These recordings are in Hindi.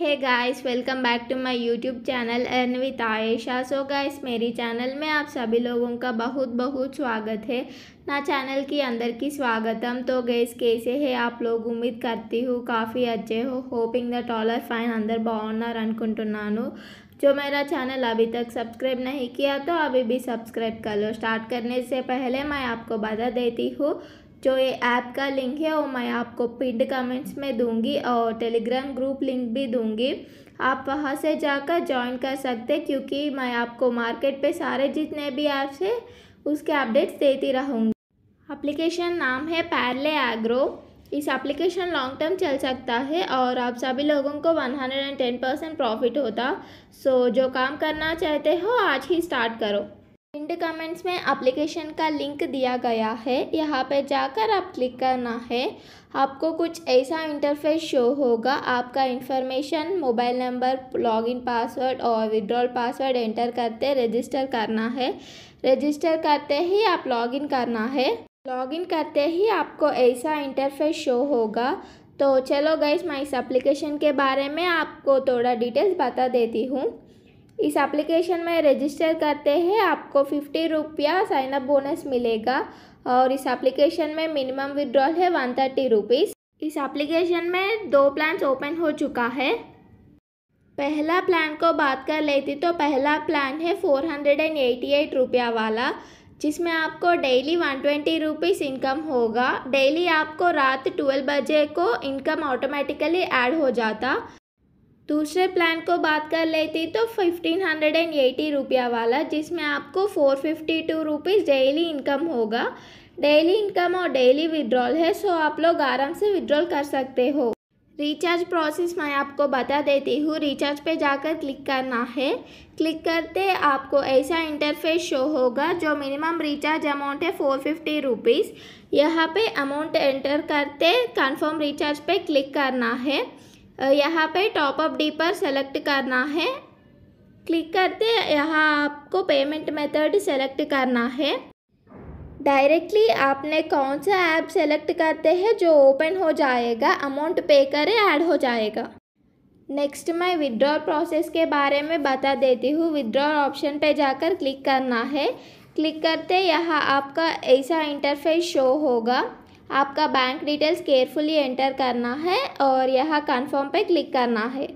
है guys welcome back to my YouTube channel and with Ayesha so guys मेरी चैनल में आप सभी लोगों का बहुत बहुत स्वागत है ना चैनल की अंदर की स्वागतम तो गैस कैसे है आप लोग उम्मीद करती हूँ काफ़ी अच्छे हो होपिंग द टॉलर फाइन अंदर బాగున్నారనుకుంటున్నాను जो मेरा चैनल अभी तक सब्सक्राइब नहीं किया तो अभी भी सब्सक्राइब कर लो स्टार्ट करने से पहले मैं आपको बता देती हूँ जो ये ऐप का लिंक है वो मैं आपको पिंड कमेंट्स में दूंगी और टेलीग्राम ग्रुप लिंक भी दूंगी आप वहाँ से जाकर ज्वाइन कर सकते क्योंकि मैं आपको मार्केट पे सारे जितने भी ऐप्स है उसके अपडेट्स देती रहूँगी एप्लीकेशन नाम है पैरले एग्रो इस एप्लीकेशन लॉन्ग टर्म चल सकता है और आप सभी लोगों को one hundred and ten percent profit होता सो so, जो काम करना चाहते हो आज ही स्टार्ट करो पिंड कमेंट्स में एप्लीकेशन का लिंक दिया गया है यहाँ पे जाकर आप क्लिक करना है आपको कुछ ऐसा इंटरफेस शो होगा आपका information mobile number login password और विड्रॉल पासवर्ड एंटर करते रजिस्टर करना है रजिस्टर करते ही आप लॉगिन करना है लॉगिन करते ही आपको ऐसा इंटरफेस शो होगा तो चलो गई मैं इस एप्लीकेशन के बारे में आपको थोड़ा डिटेल्स बता देती हूँ इस एप्लीकेशन में रजिस्टर करते हैं आपको फिफ्टी रुपया साइनअप बोनस मिलेगा और इस एप्लीकेशन में मिनिमम विड्रॉल है वन थर्टी रुपीज़ इस एप्लीकेशन में दो प्लान्स ओपन हो चुका है पहला प्लान को बात कर लेती तो पहला प्लान है four hundred and eighty eight रुपया वाला जिसमें आपको daily one twenty rupees income होगा डेली आपको रात ट्वेल्व बजे को इनकम ऑटोमेटिकली ऐड हो जाता दूसरे प्लान को बात कर लेती तो फिफ्टीन हंड्रेड एंड एटी रुपया वाला जिसमें आपको four fifty two rupees daily income होगा डेली इनकम और डेली विड्रॉल है सो आप लोग आराम से विड्रॉल कर सकते हो रिचार्ज प्रोसेस मैं आपको बता देती हूँ रिचार्ज पे जाकर क्लिक करना है क्लिक करते आपको ऐसा इंटरफेस शो होगा जो मिनिमम रिचार्ज अमाउंट है फोर फिफ्टी रुपीज़ यहाँ पर अमाउंट एंटर करते कंफर्म रिचार्ज पे क्लिक करना है यहाँ पे टॉप अप डी पर सेलेक्ट करना है क्लिक करते यहाँ आपको पेमेंट मेथड सेलेक्ट करना है डायरेक्टली आपने कौन सा ऐप सेलेक्ट करते हैं जो ओपन हो जाएगा अमाउंट पे करें ऐड हो जाएगा नेक्स्ट मैं विदड्रॉल प्रोसेस के बारे में बता देती हूँ विदड्रॉल ऑप्शन पे जाकर क्लिक करना है क्लिक करते यहाँ आपका ऐसा इंटरफेस शो होगा आपका बैंक डिटेल्स केयरफुली एंटर करना है और यहाँ कन्फर्म पर क्लिक करना है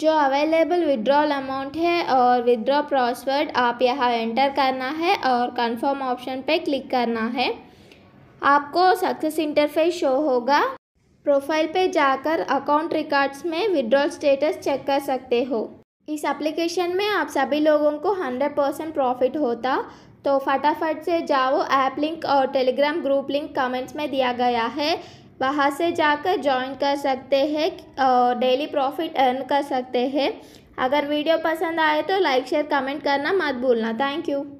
जो अवेलेबल विड्रॉल अमाउंट है और विदड्रॉ पासवर्ड आप यहाँ एंटर करना है और कन्फर्म ऑप्शन पर क्लिक करना है आपको सक्सेस इंटरफेस शो होगा प्रोफाइल पे जाकर अकाउंट रिकॉर्ड्स में विड्रॉल स्टेटस चेक कर सकते हो इस एप्लीकेशन में आप सभी लोगों को 100 परसेंट प्रॉफिट होता तो फटाफट से जाओ ऐप लिंक और टेलीग्राम ग्रुप लिंक कमेंट्स में दिया गया है वहाँ से जाकर ज्वाइन कर सकते हैं और डेली प्रॉफिट अर्न कर सकते हैं अगर वीडियो पसंद आए तो लाइक शेयर कमेंट करना मत भूलना थैंक यू